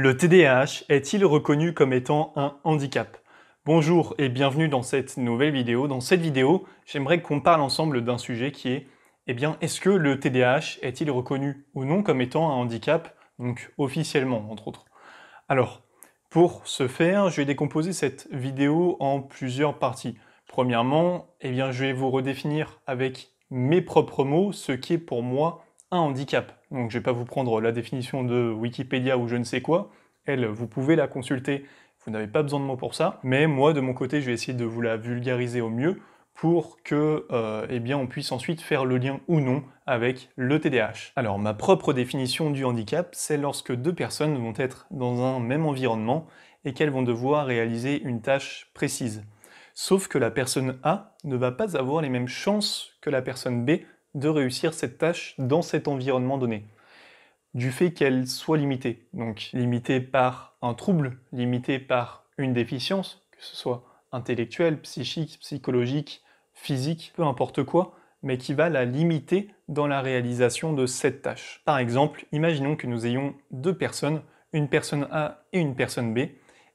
Le TDAH est-il reconnu comme étant un handicap Bonjour et bienvenue dans cette nouvelle vidéo. Dans cette vidéo, j'aimerais qu'on parle ensemble d'un sujet qui est eh bien, est-ce que le TDAH est-il reconnu ou non comme étant un handicap Donc officiellement, entre autres. Alors, pour ce faire, je vais décomposer cette vidéo en plusieurs parties. Premièrement, eh bien, je vais vous redéfinir avec mes propres mots ce qui est pour moi un handicap. Donc je ne vais pas vous prendre la définition de Wikipédia ou je ne sais quoi. Elle, vous pouvez la consulter, vous n'avez pas besoin de mots pour ça. Mais moi, de mon côté, je vais essayer de vous la vulgariser au mieux pour que euh, eh bien, on puisse ensuite faire le lien ou non avec le TDAH. Alors ma propre définition du handicap, c'est lorsque deux personnes vont être dans un même environnement et qu'elles vont devoir réaliser une tâche précise. Sauf que la personne A ne va pas avoir les mêmes chances que la personne B de réussir cette tâche dans cet environnement donné, du fait qu'elle soit limitée. Donc limitée par un trouble, limitée par une déficience, que ce soit intellectuelle, psychique, psychologique, physique, peu importe quoi, mais qui va la limiter dans la réalisation de cette tâche. Par exemple, imaginons que nous ayons deux personnes, une personne A et une personne B,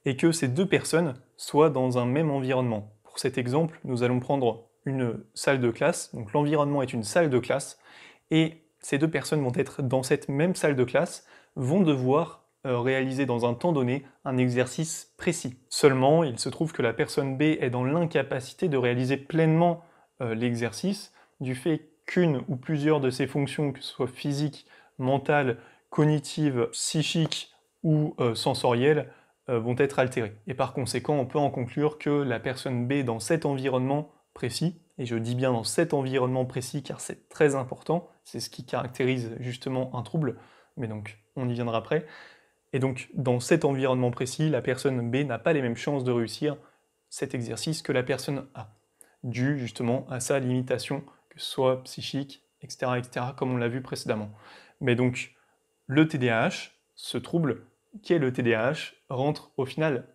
et que ces deux personnes soient dans un même environnement. Pour cet exemple, nous allons prendre une salle de classe, donc l'environnement est une salle de classe, et ces deux personnes vont être dans cette même salle de classe, vont devoir euh, réaliser dans un temps donné un exercice précis. Seulement, il se trouve que la personne B est dans l'incapacité de réaliser pleinement euh, l'exercice du fait qu'une ou plusieurs de ses fonctions, que ce soit physique, mentale, cognitive, psychique ou sensorielles, euh, sensorielle, vont être altérées. Et par conséquent, on peut en conclure que la personne B dans cet environnement précis, et je dis bien dans cet environnement précis car c'est très important, c'est ce qui caractérise justement un trouble, mais donc on y viendra après. Et donc dans cet environnement précis, la personne B n'a pas les mêmes chances de réussir cet exercice que la personne A, dû justement à sa limitation, que ce soit psychique, etc., etc., comme on l'a vu précédemment. Mais donc le TDAH, ce trouble qu'est le TDAH, rentre au final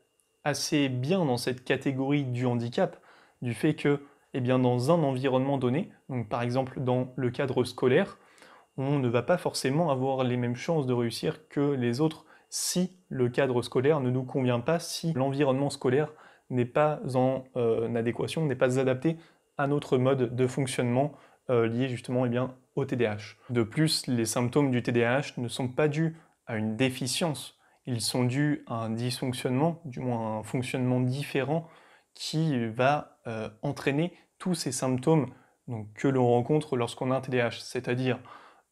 assez bien dans cette catégorie du handicap, du fait que eh bien dans un environnement donné, par exemple dans le cadre scolaire, on ne va pas forcément avoir les mêmes chances de réussir que les autres si le cadre scolaire ne nous convient pas, si l'environnement scolaire n'est pas en euh, adéquation, n'est pas adapté à notre mode de fonctionnement euh, lié justement eh bien, au TDAH. De plus, les symptômes du TDAH ne sont pas dus à une déficience, ils sont dus à un dysfonctionnement, du moins un fonctionnement différent qui va euh, entraîner tous ces symptômes que l'on rencontre lorsqu'on a un TDAH, c'est-à-dire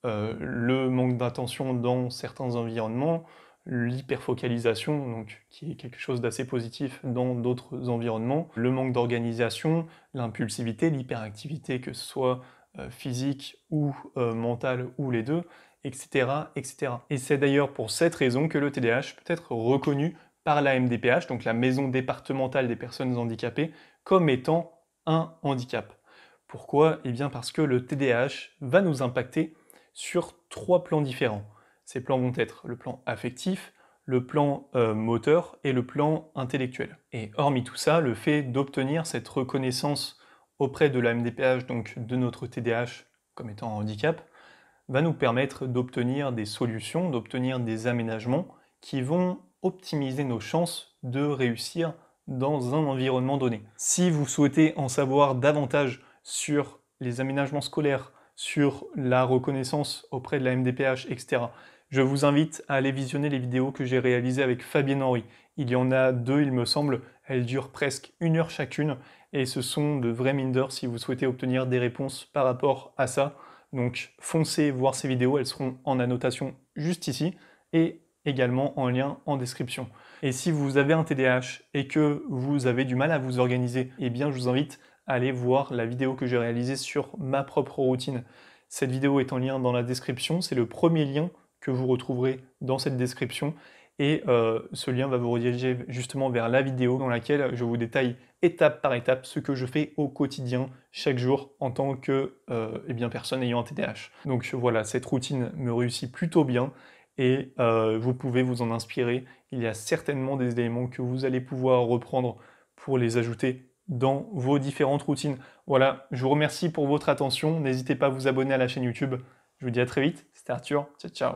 euh, le manque d'attention dans certains environnements, l'hyperfocalisation, qui est quelque chose d'assez positif dans d'autres environnements, le manque d'organisation, l'impulsivité, l'hyperactivité, que ce soit euh, physique ou mentale ou les deux, etc. etc. Et c'est d'ailleurs pour cette raison que le TDAH peut être reconnu par la MDPH, donc la Maison départementale des personnes handicapées, comme étant un handicap. Pourquoi Eh bien parce que le TDAH va nous impacter sur trois plans différents. Ces plans vont être le plan affectif, le plan euh, moteur et le plan intellectuel. Et hormis tout ça, le fait d'obtenir cette reconnaissance auprès de la MDPH, donc de notre TDAH comme étant un handicap, va nous permettre d'obtenir des solutions, d'obtenir des aménagements qui vont optimiser nos chances de réussir dans un environnement donné. Si vous souhaitez en savoir davantage sur les aménagements scolaires, sur la reconnaissance auprès de la MDPH, etc., je vous invite à aller visionner les vidéos que j'ai réalisées avec Fabienne Henry. Il y en a deux, il me semble. Elles durent presque une heure chacune et ce sont de vrais minders. si vous souhaitez obtenir des réponses par rapport à ça. Donc foncez voir ces vidéos, elles seront en annotation juste ici. Et également en lien en description. Et si vous avez un TDAH et que vous avez du mal à vous organiser, eh bien je vous invite à aller voir la vidéo que j'ai réalisée sur ma propre routine. Cette vidéo est en lien dans la description, c'est le premier lien que vous retrouverez dans cette description et euh, ce lien va vous rediriger justement vers la vidéo dans laquelle je vous détaille étape par étape ce que je fais au quotidien, chaque jour, en tant que euh, eh bien, personne ayant un TDAH. Donc voilà, cette routine me réussit plutôt bien et euh, vous pouvez vous en inspirer. Il y a certainement des éléments que vous allez pouvoir reprendre pour les ajouter dans vos différentes routines. Voilà, je vous remercie pour votre attention. N'hésitez pas à vous abonner à la chaîne YouTube. Je vous dis à très vite. C'était Arthur. Ciao, ciao.